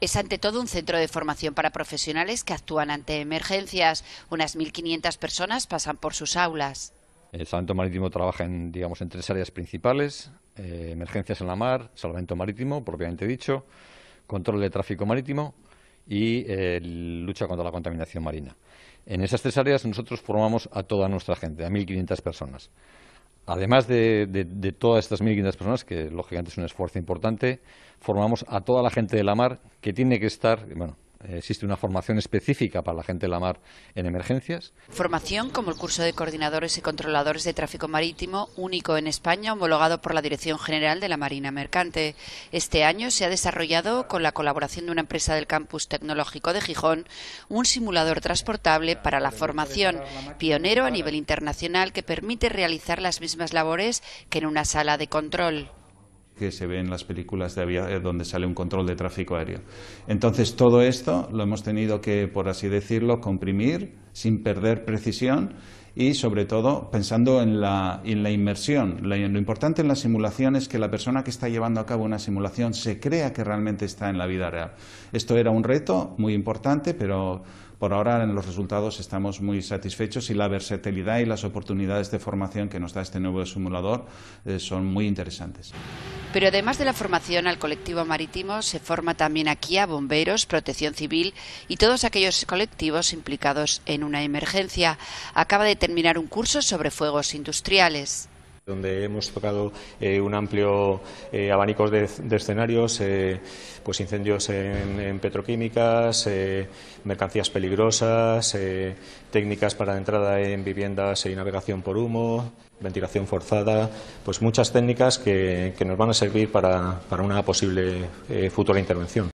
es ante todo un centro de formación para profesionales que actúan ante emergencias. Unas 1.500 personas pasan por sus aulas. El salvamento marítimo trabaja en, digamos, en tres áreas principales, eh, emergencias en la mar, salvamento marítimo, propiamente dicho, control de tráfico marítimo y eh, lucha contra la contaminación marina. En esas tres áreas nosotros formamos a toda nuestra gente, a 1.500 personas además de, de, de todas estas 1.500 personas, que lógicamente es un esfuerzo importante, formamos a toda la gente de la mar que tiene que estar, bueno, eh, existe una formación específica para la gente de la mar en emergencias. Formación como el curso de coordinadores y controladores de tráfico marítimo, único en España, homologado por la Dirección General de la Marina Mercante. Este año se ha desarrollado, con la colaboración de una empresa del Campus Tecnológico de Gijón, un simulador transportable para la formación, pionero a nivel internacional que permite realizar las mismas labores que en una sala de control que se ve en las películas de eh, donde sale un control de tráfico aéreo. Entonces, todo esto lo hemos tenido que, por así decirlo, comprimir sin perder precisión y, sobre todo, pensando en la, en la inmersión. Lo, lo importante en la simulación es que la persona que está llevando a cabo una simulación se crea que realmente está en la vida real. Esto era un reto muy importante, pero por ahora en los resultados estamos muy satisfechos y la versatilidad y las oportunidades de formación que nos da este nuevo simulador eh, son muy interesantes. Pero además de la formación al colectivo marítimo, se forma también aquí a bomberos, protección civil y todos aquellos colectivos implicados en una emergencia. Acaba de terminar un curso sobre fuegos industriales donde hemos tocado eh, un amplio eh, abanico de, escenarios, eh, pues incendios en, petroquímicas, mercancías peligrosas, técnicas para entrada en viviendas y navegación por humo, ventilación forzada, pues muchas técnicas que, nos van a servir para una posible futura intervención.